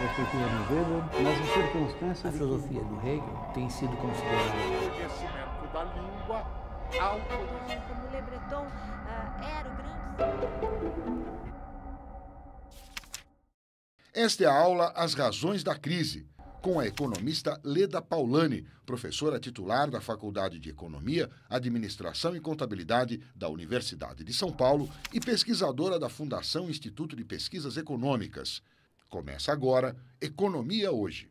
perspectiva do Weber, a circunstância. A filosofia que... do Hegel tem sido considerada. Conhecimento da língua Como Le ah, era o grande. Esta é a aula As Razões da Crise, com a economista Leda Paulani, professora titular da Faculdade de Economia, Administração e Contabilidade da Universidade de São Paulo e pesquisadora da Fundação Instituto de Pesquisas Econômicas. Começa agora Economia Hoje.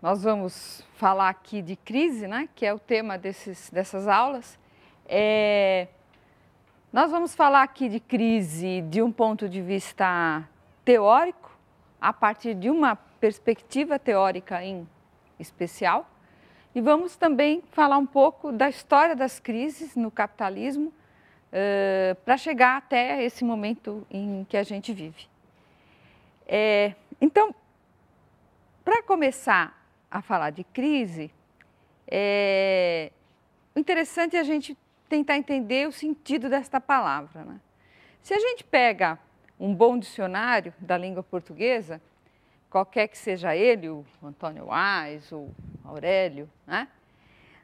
Nós vamos falar aqui de crise, né, que é o tema desses, dessas aulas. É... Nós vamos falar aqui de crise de um ponto de vista teórico, a partir de uma perspectiva teórica em especial, e vamos também falar um pouco da história das crises no capitalismo uh, eh, para chegar até esse momento em que a gente vive. É, então, para começar a falar de crise, é interessante a gente tentar entender o sentido desta palavra. Né? Se a gente pega um bom dicionário da língua portuguesa, qualquer que seja ele, o Antônio Wise, o Aurélio, né?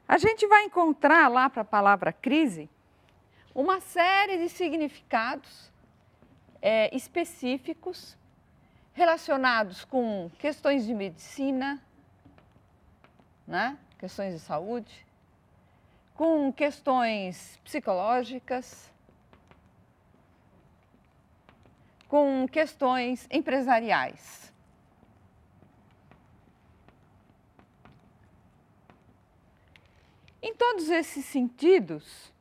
a gente vai encontrar lá para a palavra crise uma série de significados é, específicos relacionados com questões de medicina, né? questões de saúde, com questões psicológicas, com questões empresariais. Em todos esses sentidos,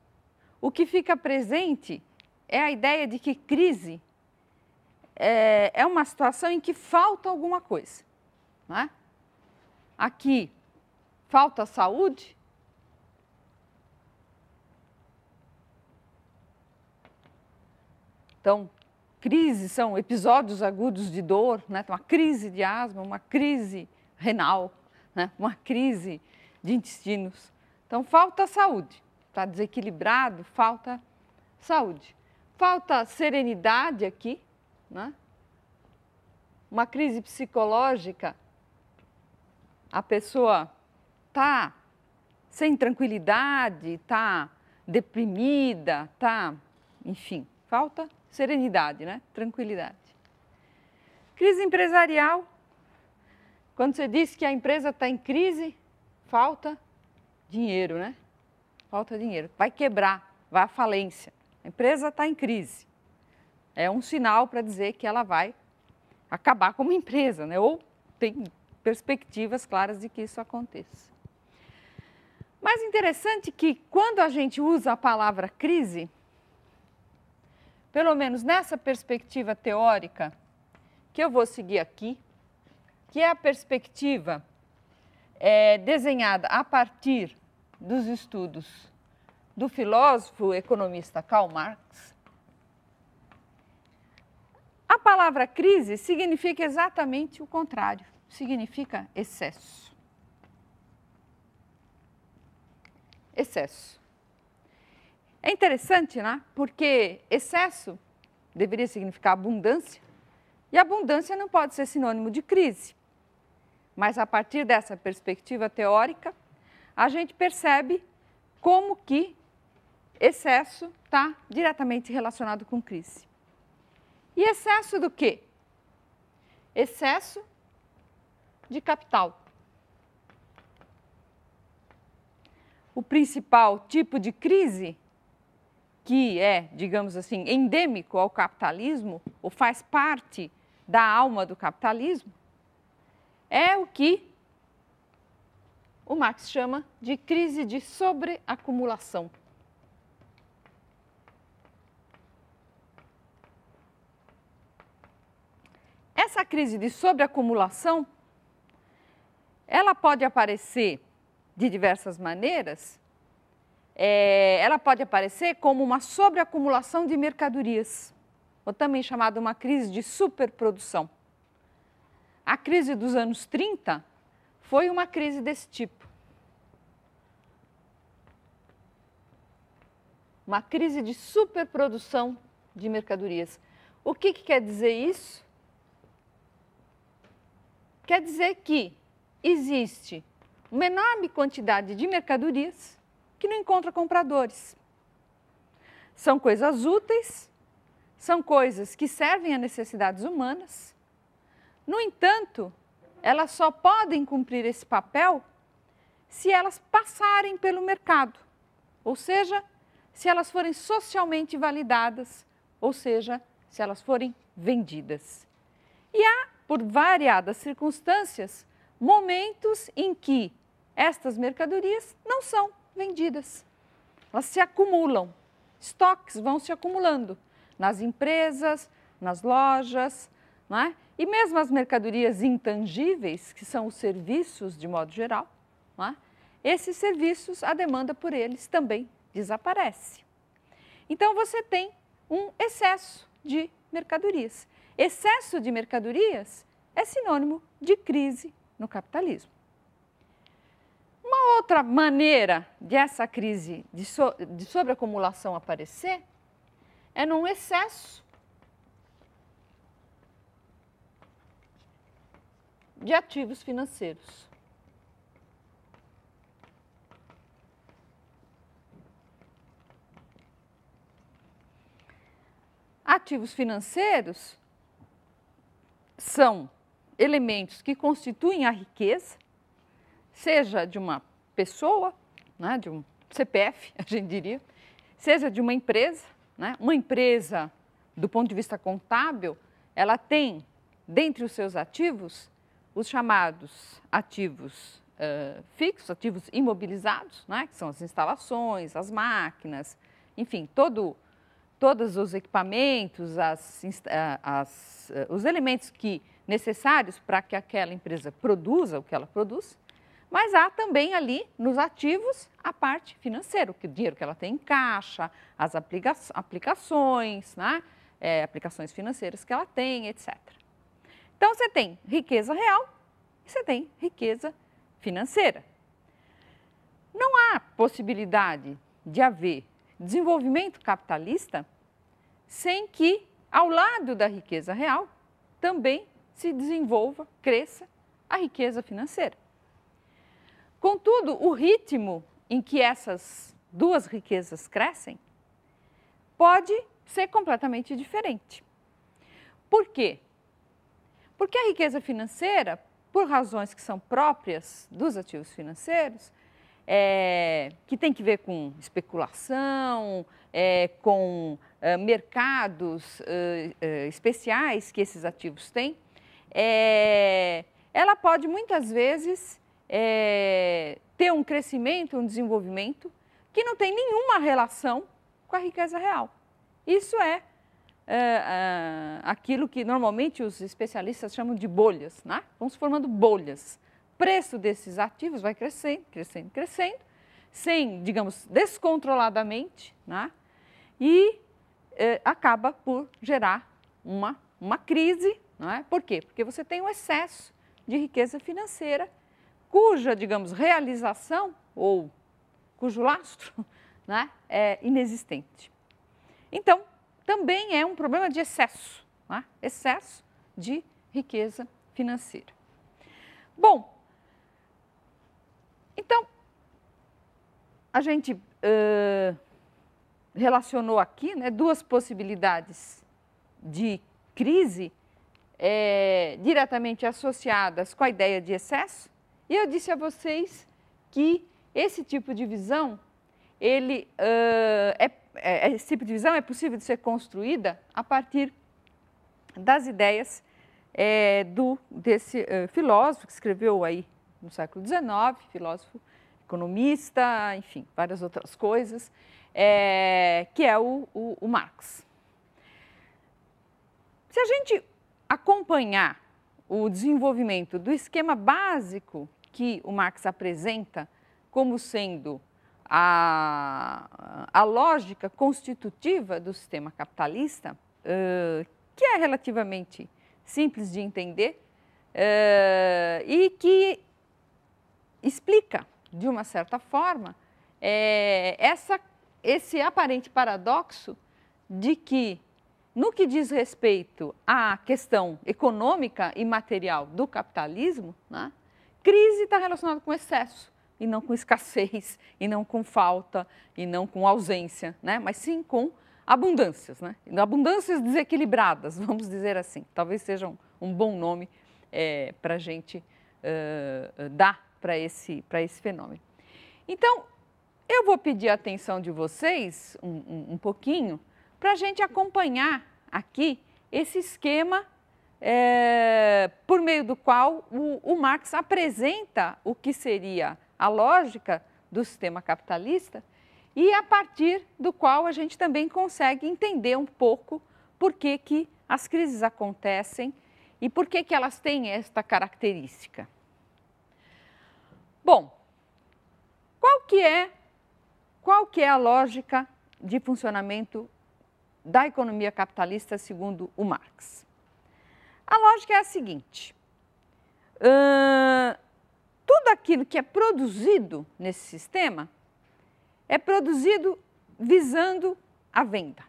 o que fica presente é a ideia de que crise é, é uma situação em que falta alguma coisa. Né? Aqui, falta saúde. Então, crises são episódios agudos de dor, né? uma crise de asma, uma crise renal, né? uma crise de intestinos. Então, falta saúde. Está desequilibrado, falta saúde. Falta serenidade aqui, né? Uma crise psicológica, a pessoa tá sem tranquilidade, tá deprimida, tá, enfim, falta serenidade, né? Tranquilidade. Crise empresarial. Quando você diz que a empresa está em crise, falta dinheiro, né? Falta dinheiro. Vai quebrar, vai à falência. A empresa está em crise. É um sinal para dizer que ela vai acabar como empresa, né? Ou tem perspectivas claras de que isso aconteça. Mas interessante que quando a gente usa a palavra crise, pelo menos nessa perspectiva teórica que eu vou seguir aqui, que é a perspectiva é, desenhada a partir dos estudos do filósofo economista Karl Marx, a palavra crise significa exatamente o contrário, significa excesso. Excesso. É interessante, né? Porque excesso deveria significar abundância, e abundância não pode ser sinônimo de crise. Mas a partir dessa perspectiva teórica, a gente percebe como que excesso está diretamente relacionado com crise. E excesso do quê? Excesso de capital. O principal tipo de crise que é, digamos assim, endêmico ao capitalismo, ou faz parte da alma do capitalismo, é o que o Marx chama de crise de sobreacumulação. Essa crise de sobreacumulação, ela pode aparecer de diversas maneiras. É, ela pode aparecer como uma sobreacumulação de mercadorias, ou também chamada uma crise de superprodução. A crise dos anos 30 foi uma crise desse tipo. Uma crise de superprodução de mercadorias. O que, que quer dizer isso? Quer dizer que existe uma enorme quantidade de mercadorias que não encontra compradores. São coisas úteis, são coisas que servem a necessidades humanas no entanto, elas só podem cumprir esse papel se elas passarem pelo mercado, ou seja, se elas forem socialmente validadas, ou seja, se elas forem vendidas. E há, por variadas circunstâncias, momentos em que estas mercadorias não são vendidas. Elas se acumulam, estoques vão se acumulando nas empresas, nas lojas, não é? E mesmo as mercadorias intangíveis, que são os serviços de modo geral, é? esses serviços, a demanda por eles também desaparece. Então você tem um excesso de mercadorias. Excesso de mercadorias é sinônimo de crise no capitalismo. Uma outra maneira de essa crise de, so, de sobreacumulação aparecer é num excesso de ativos financeiros. Ativos financeiros são elementos que constituem a riqueza, seja de uma pessoa, né, de um CPF, a gente diria, seja de uma empresa. Né? Uma empresa, do ponto de vista contábil, ela tem, dentre os seus ativos, os chamados ativos uh, fixos, ativos imobilizados, né, que são as instalações, as máquinas, enfim, todo, todos os equipamentos, as, eh, as, uh, os elementos que necessários para que aquela empresa produza o que ela produz, mas há também ali nos ativos a parte financeira, o dinheiro que ela tem em caixa, as aplicações, né? É, aplicações financeiras que ela tem, etc. Então você tem riqueza real e você tem riqueza financeira. Não há possibilidade de haver desenvolvimento capitalista sem que, ao lado da riqueza real, também se desenvolva, cresça a riqueza financeira. Contudo, o ritmo em que essas duas riquezas crescem pode ser completamente diferente. Por quê? Porque a riqueza financeira, por razões que são próprias dos ativos financeiros, é, que tem que ver com especulação, é, com é, mercados é, é, especiais que esses ativos têm, é, ela pode muitas vezes ter um crescimento, um desenvolvimento que não tem nenhuma relação com a riqueza real. Isso é é, é, aquilo que normalmente os especialistas chamam de bolhas, né? vão se formando bolhas. Preço desses ativos vai crescendo, crescendo, crescendo, sem, digamos, descontroladamente, né? e é, acaba por gerar uma, uma crise. Né? Por quê? Porque você tem um excesso de riqueza financeira cuja, digamos, realização ou cujo lastro né, é inexistente. Então, também é um problema de excesso, né? excesso de riqueza financeira. Bom, então, a gente uh, relacionou aqui né, duas possibilidades de crise é, diretamente associadas com a ideia de excesso, e eu disse a vocês que esse tipo de visão ele uh, é é, é, esse tipo de visão é possível de ser construída a partir das ideias é, do, desse uh, filósofo que escreveu aí no século XIX, filósofo economista, enfim, várias outras coisas, é, que é o, o, o Marx. Se a gente acompanhar o desenvolvimento do esquema básico que o Marx apresenta como sendo a, a lógica constitutiva do sistema capitalista, uh, que é relativamente simples de entender uh, e que explica, de uma certa forma, é, essa, esse aparente paradoxo de que, no que diz respeito à questão econômica e material do capitalismo, né, crise está relacionada com excesso e não com escassez, e não com falta, e não com ausência, né? mas sim com abundâncias, né? abundâncias desequilibradas, vamos dizer assim. Talvez seja um, um bom nome é, para a gente uh, dar para esse, esse fenômeno. Então, eu vou pedir a atenção de vocês um, um, um pouquinho para a gente acompanhar aqui esse esquema é, por meio do qual o, o Marx apresenta o que seria a lógica do sistema capitalista e a partir do qual a gente também consegue entender um pouco por que, que as crises acontecem e por que, que elas têm esta característica. Bom, qual que é qual que é a lógica de funcionamento da economia capitalista segundo o Marx? A lógica é a seguinte: tudo aquilo que é produzido nesse sistema é produzido visando a venda,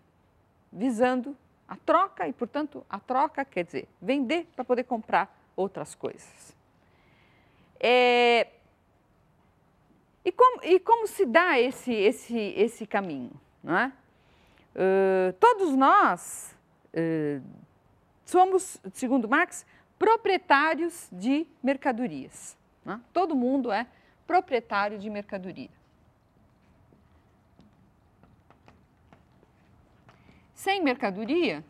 visando a troca e, portanto, a troca quer dizer vender para poder comprar outras coisas. É... E, como, e, como, se dá esse, esse, esse caminho? Não é? Uh, todos nós uh, somos, segundo Marx, proprietários de mercadorias. Né? Todo mundo é proprietário de mercadoria. Sem mercadoria,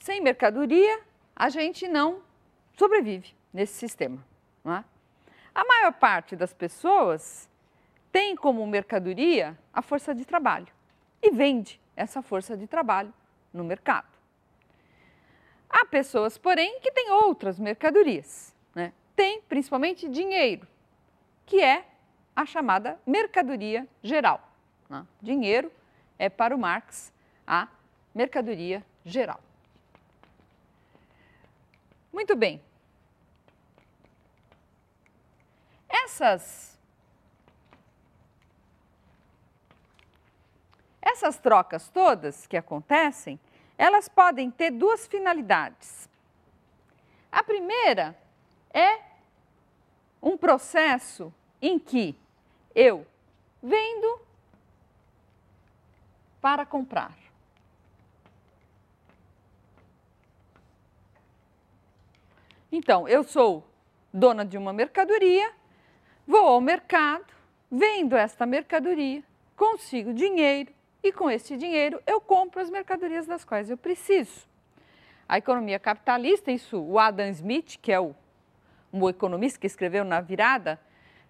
sem mercadoria, a gente não sobrevive nesse sistema. É? A maior parte das pessoas tem como mercadoria a força de trabalho e vende essa força de trabalho no mercado. Há pessoas, porém, que têm outras mercadorias. Né? Tem principalmente dinheiro, que é a chamada mercadoria geral. Né? Dinheiro é, para o Marx, a mercadoria geral. Muito bem. Essas essas trocas todas que acontecem elas podem ter duas finalidades. A primeira é um processo em que eu vendo para comprar. Então, eu sou dona de uma mercadoria, vou ao mercado, vendo esta mercadoria, consigo dinheiro e com este dinheiro eu compro as mercadorias das quais eu preciso. A economia capitalista, isso o Adam Smith, que é o, um economista que escreveu na virada,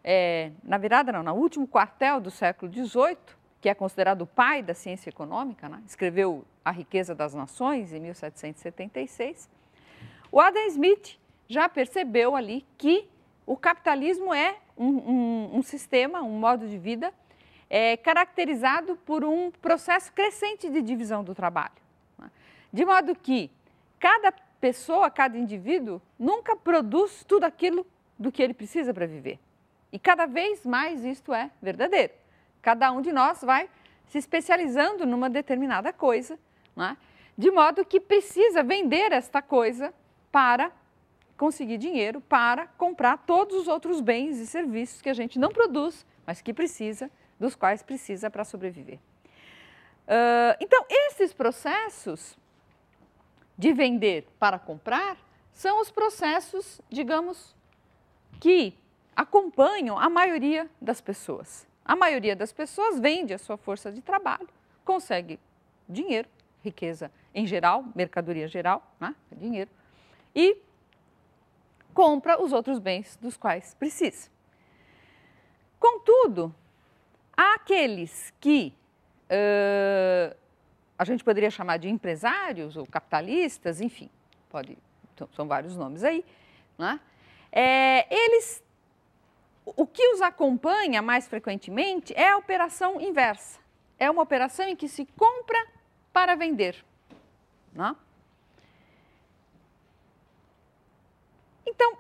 é, na virada não, no último quartel do século XVIII, que é considerado o pai da ciência econômica, né? escreveu A Riqueza das Nações, em 1776. O Adam Smith já percebeu ali que o capitalismo é um, um, um sistema, um modo de vida é, caracterizado por um processo crescente de divisão do trabalho. Né? De modo que cada pessoa, cada indivíduo, nunca produz tudo aquilo do que ele precisa para viver. E cada vez mais isto é verdadeiro. Cada um de nós vai se especializando numa determinada coisa, né? de modo que precisa vender esta coisa para conseguir dinheiro, para comprar todos os outros bens e serviços que a gente não produz, mas que precisa dos quais precisa para sobreviver. Uh, então, esses processos de vender para comprar são os processos, digamos, que acompanham a maioria das pessoas. A maioria das pessoas vende a sua força de trabalho, consegue dinheiro, riqueza em geral, mercadoria geral, né? É dinheiro, e compra os outros bens dos quais precisa. Contudo, Aqueles que uh, a gente poderia chamar de empresários ou capitalistas, enfim, pode, são vários nomes aí, né? É, eles, o que os acompanha mais frequentemente é a operação inversa. É uma operação em que se compra para vender. Né? Então,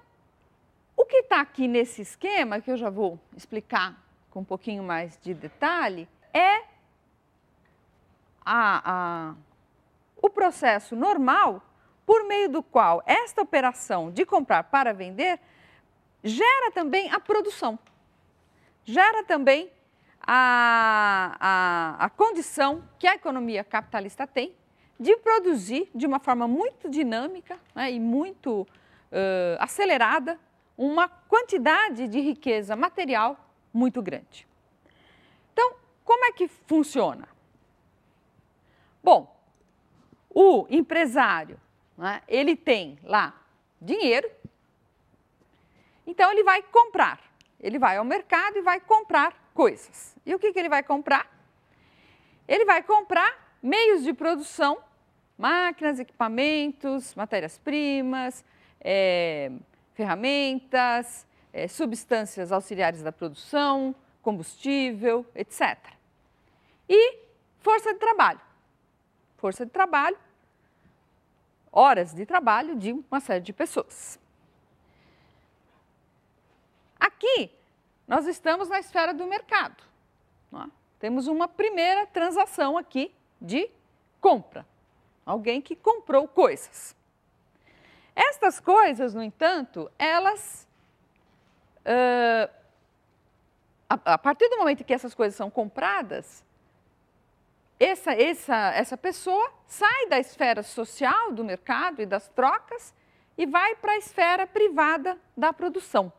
o que está aqui nesse esquema, que eu já vou explicar com um pouquinho mais de detalhe, é a, a, o processo normal por meio do qual esta operação de comprar para vender gera também a produção, gera também a, a, a condição que a economia capitalista tem de produzir de uma forma muito dinâmica né, e muito uh, acelerada uma quantidade de riqueza material muito grande. Então, como é que funciona? Bom, o empresário, né, ele tem lá dinheiro, então ele vai comprar. Ele vai ao mercado e vai comprar coisas. E o que, que ele vai comprar? Ele vai comprar meios de produção, máquinas, equipamentos, matérias-primas, é, ferramentas, é, substâncias auxiliares da produção, combustível, etc. E força de trabalho. Força de trabalho, horas de trabalho de uma série de pessoas. Aqui, nós estamos na esfera do mercado. É? Temos uma primeira transação aqui de compra. Alguém que comprou coisas. Estas coisas, no entanto, elas Uh, a, a, partir do momento que essas coisas são compradas, essa, essa, essa pessoa sai da esfera social do mercado e das trocas e vai para a esfera privada da produção.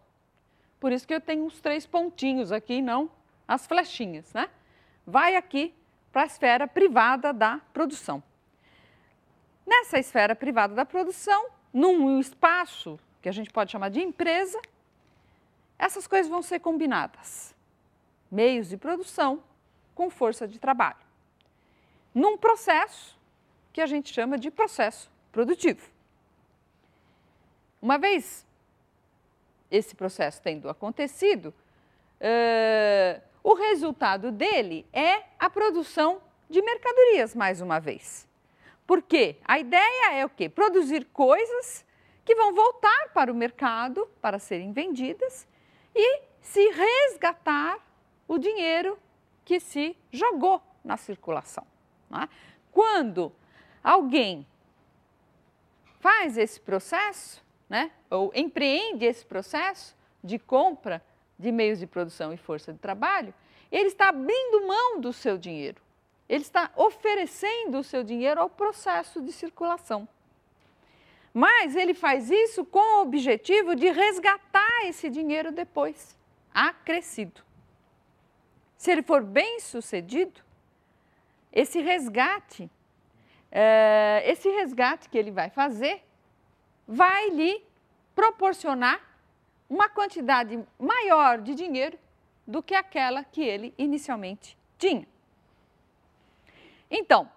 Por isso que eu tenho os três pontinhos aqui, não as flechinhas, né? Vai aqui para a esfera privada da produção. Nessa esfera privada da produção, num espaço que a gente pode chamar de empresa, essas coisas vão ser combinadas. Meios de produção com força de trabalho. Num processo que a gente chama de processo produtivo. Uma vez esse processo tendo acontecido, uh, o resultado dele é a produção de mercadorias, mais uma vez. Porque a ideia é o quê? Produzir coisas que vão voltar para o mercado para serem vendidas e se resgatar o dinheiro que se jogou na circulação. Né? Quando alguém faz esse processo, né, ou empreende esse processo de compra de meios de produção e força de trabalho, ele está abrindo mão do seu dinheiro. Ele está oferecendo o seu dinheiro ao processo de circulação. Mas ele faz isso com o objetivo de resgatar esse dinheiro depois, acrescido. Se ele for bem sucedido, esse resgate, eh, esse resgate que ele vai fazer, vai lhe proporcionar uma quantidade maior de dinheiro do que aquela que ele inicialmente tinha. Então,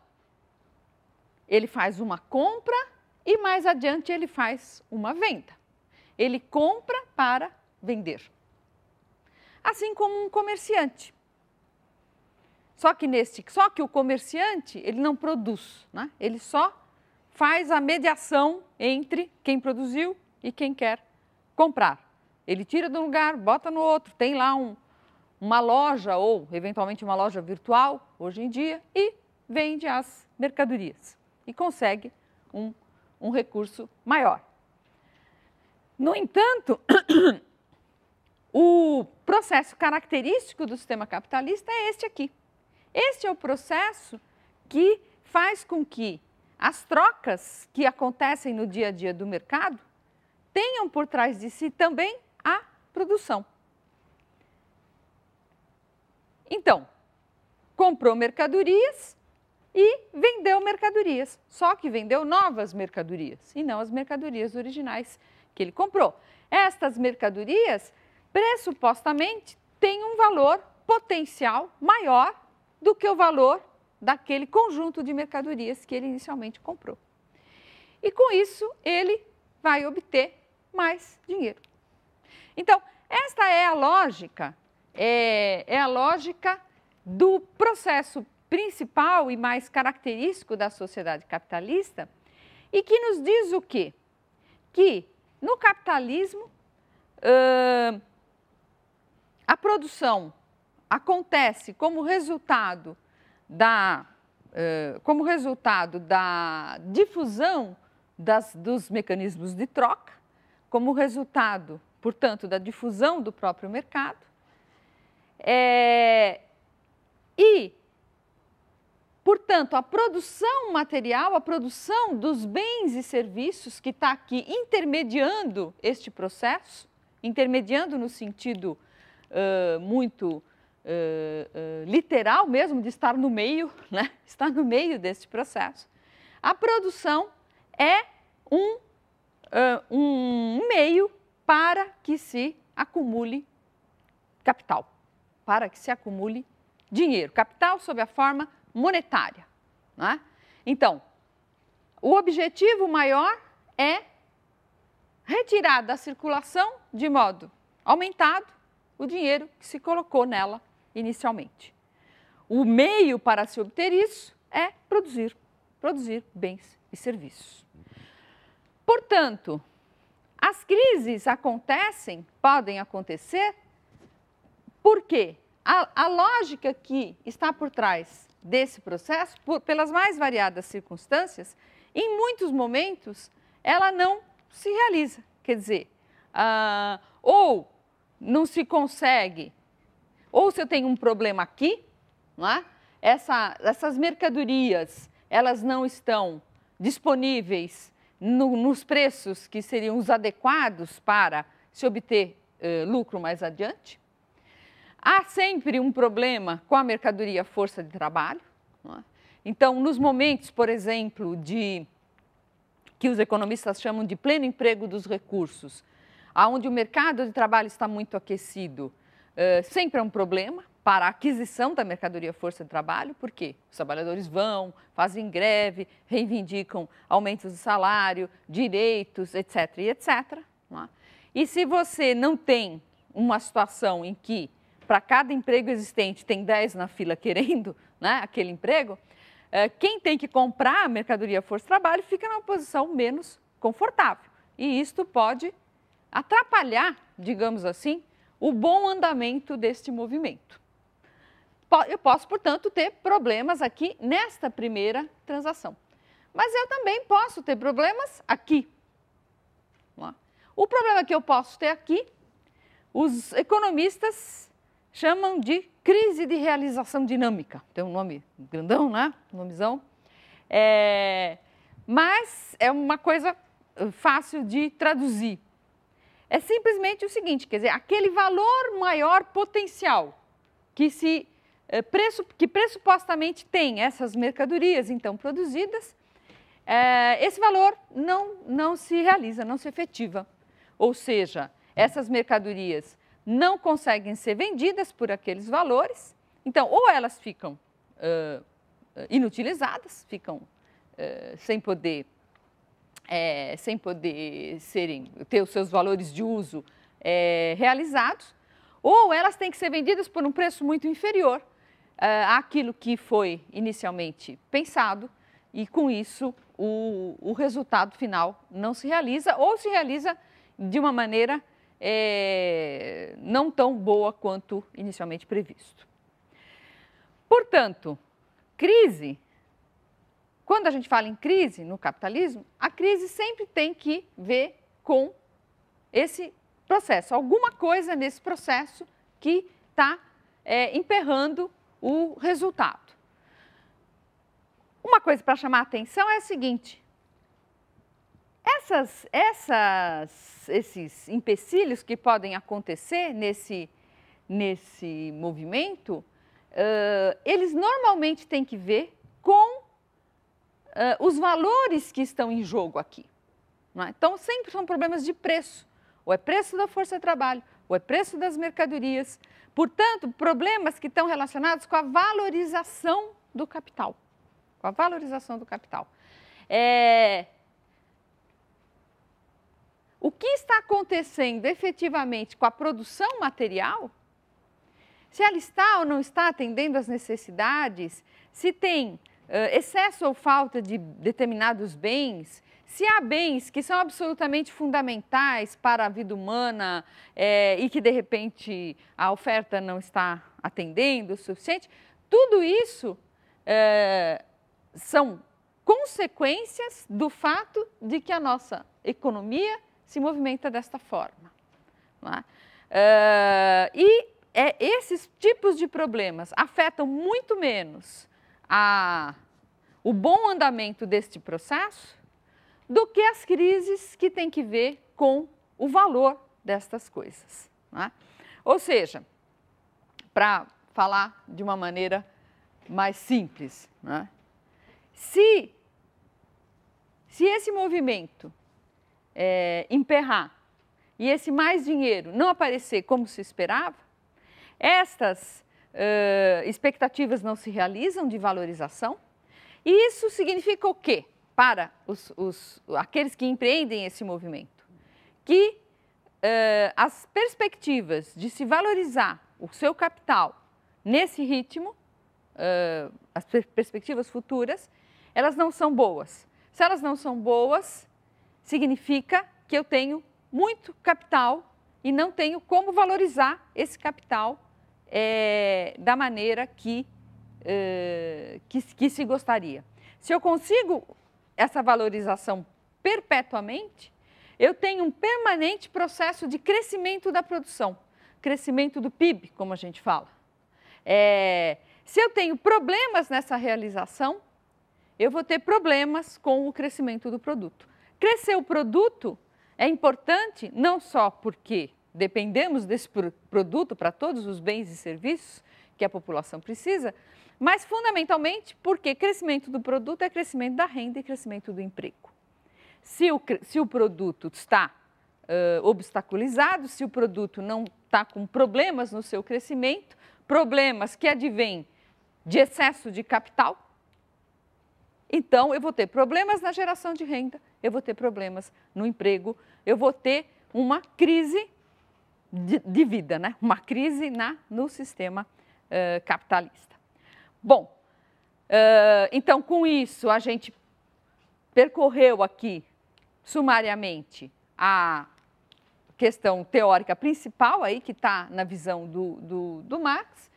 ele faz uma compra e mais adiante ele faz uma venda. Ele compra para vender. Assim como um comerciante. Só que neste, só que o comerciante, ele não produz, né? Ele só faz a mediação entre quem produziu e quem quer comprar. Ele tira de um lugar, bota no outro, tem lá um, uma loja ou eventualmente uma loja virtual hoje em dia e vende as mercadorias e consegue um um recurso maior. No entanto, o processo característico do sistema capitalista é este aqui. Este é o processo que faz com que as trocas que acontecem no dia a dia do mercado tenham por trás de si também a produção. Então, comprou mercadorias, e vendeu mercadorias, só que vendeu novas mercadorias e não as mercadorias originais que ele comprou. Estas mercadorias, pressupostamente, têm um valor potencial maior do que o valor daquele conjunto de mercadorias que ele inicialmente comprou. E com isso, ele vai obter mais dinheiro. Então, esta é a lógica, é, é a lógica do processo principal e mais característico da sociedade capitalista, e que nos diz o quê? Que no capitalismo uh, a produção acontece como resultado da, uh, como resultado da difusão das, dos mecanismos de troca, como resultado, portanto, da difusão do próprio mercado. É, e Portanto, a produção material, a produção dos bens e serviços que está aqui intermediando este processo, intermediando no sentido uh, muito Uh, uh, literal mesmo de estar no meio, né? estar no meio deste processo. A produção é um, uh, um meio para que se acumule capital, para que se acumule dinheiro. Capital sob a forma monetária. Né? Então, o objetivo maior é retirar da circulação, de modo aumentado, o dinheiro que se colocou nela inicialmente. O meio para se obter isso é produzir, produzir bens e serviços. Portanto, as crises acontecem, podem acontecer, porque a, a lógica que está por trás desse processo, por, pelas mais variadas circunstâncias, em muitos momentos ela não se realiza. Quer dizer, ah, ou não se consegue, ou se eu tenho um problema aqui, não é? Essa, essas mercadorias elas não estão disponíveis no, nos preços que seriam os adequados para se obter eh, lucro mais adiante. Há sempre um problema com a mercadoria força de trabalho. É? Então, nos momentos, por exemplo, de que os economistas chamam de pleno emprego dos recursos, aonde o mercado de trabalho está muito aquecido, é, sempre é um problema para a aquisição da mercadoria força de trabalho, porque os trabalhadores vão, fazem greve, reivindicam aumentos de salário, direitos, etc, etc. É? E se você não tem uma situação em que para cada emprego existente tem 10 na fila querendo né, aquele emprego, é, quem tem que comprar a mercadoria força-trabalho fica numa posição menos confortável. E isto pode atrapalhar, digamos assim, o bom andamento deste movimento. Eu posso, portanto, ter problemas aqui nesta primeira transação. Mas eu também posso ter problemas aqui. O problema que eu posso ter aqui, os economistas chamam de crise de realização dinâmica. Tem um nome grandão, né? Um nomezão. É... Mas é uma coisa eh, fácil de traduzir. É simplesmente o seguinte, quer dizer, aquele valor maior potencial que se eh, que pressupostamente tem essas mercadorias então produzidas, é, esse valor não, não se realiza, não se efetiva. Ou seja, essas mercadorias não conseguem ser vendidas por aqueles valores. Então, ou elas ficam uh, inutilizadas, ficam uh, sem poder. É, sem poder serem, ter os seus valores de uso é, realizados, ou elas têm que ser vendidas por um preço muito inferior uh, àquilo que foi inicialmente pensado, e com isso o, o resultado final não se realiza, ou se realiza de uma maneira é, não tão boa quanto inicialmente previsto. Portanto, crise, quando a gente fala em crise no capitalismo, a crise sempre tem que ver com esse processo, alguma coisa nesse processo que está é, emperrando o resultado. Uma coisa para chamar a atenção é a seguinte: essas, essas, esses empecilhos que podem acontecer nesse, nesse movimento, uh, eles normalmente têm que ver com uh, os valores que estão em jogo aqui. É? Então, sempre são problemas de preço. Ou é preço da força de trabalho, ou é preço das mercadorias. Portanto, problemas que estão relacionados com a valorização do capital. Com a valorização do capital. É, o que está acontecendo efetivamente com a produção material, se ela está ou não está atendendo às necessidades, se tem uh, excesso ou falta de determinados bens, se há bens que são absolutamente fundamentais para a vida humana é, e que de repente a oferta não está atendendo o suficiente, tudo isso é, são consequências do fato de que a nossa economia se movimenta desta forma. É? Uh, e é, esses tipos de problemas afetam muito menos a, o bom andamento deste processo do que as crises que têm que ver com o valor destas coisas. É? Ou seja, para falar de uma maneira mais simples, é? se, se esse movimento é, emperrar e esse mais dinheiro não aparecer como se esperava, estas uh, expectativas não se realizam de valorização. E isso significa o quê para os, os aqueles que empreendem esse movimento? Que uh, as perspectivas de se valorizar o seu capital nesse ritmo, uh, as per perspectivas futuras, elas não são boas. Se elas não são boas, significa que eu tenho muito capital e não tenho como valorizar esse capital é, da maneira que, é, que, que se gostaria. Se eu consigo essa valorização perpetuamente, eu tenho um permanente processo de crescimento da produção, crescimento do PIB, como a gente fala. É, se eu tenho problemas nessa realização, eu vou ter problemas com o crescimento do produto. Crescer o produto é importante não só porque dependemos desse produto para todos os bens e serviços que a população precisa, mas fundamentalmente porque crescimento do produto é crescimento da renda e crescimento do emprego. Se o, se o produto está uh, obstaculizado, se o produto não está com problemas no seu crescimento, problemas que advêm de excesso de capital, então eu vou ter problemas na geração de renda, eu vou ter problemas no emprego, eu vou ter uma crise de, de vida, né? uma crise na, no sistema uh, capitalista. Bom, uh, então com isso a gente percorreu aqui sumariamente a questão teórica principal aí que está na visão do, do, do Marx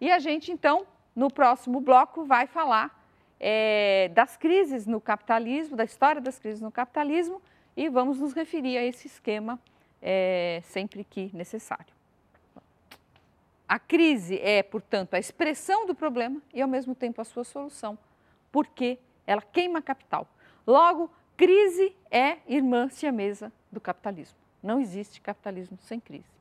e a gente então no próximo bloco vai falar é, das crises no capitalismo, da história das crises no capitalismo, e vamos nos referir a esse esquema é, sempre que necessário. A crise é, portanto, a expressão do problema e, ao mesmo tempo, a sua solução, porque ela queima capital. Logo, crise é irmã siamesa do capitalismo. Não existe capitalismo sem crise.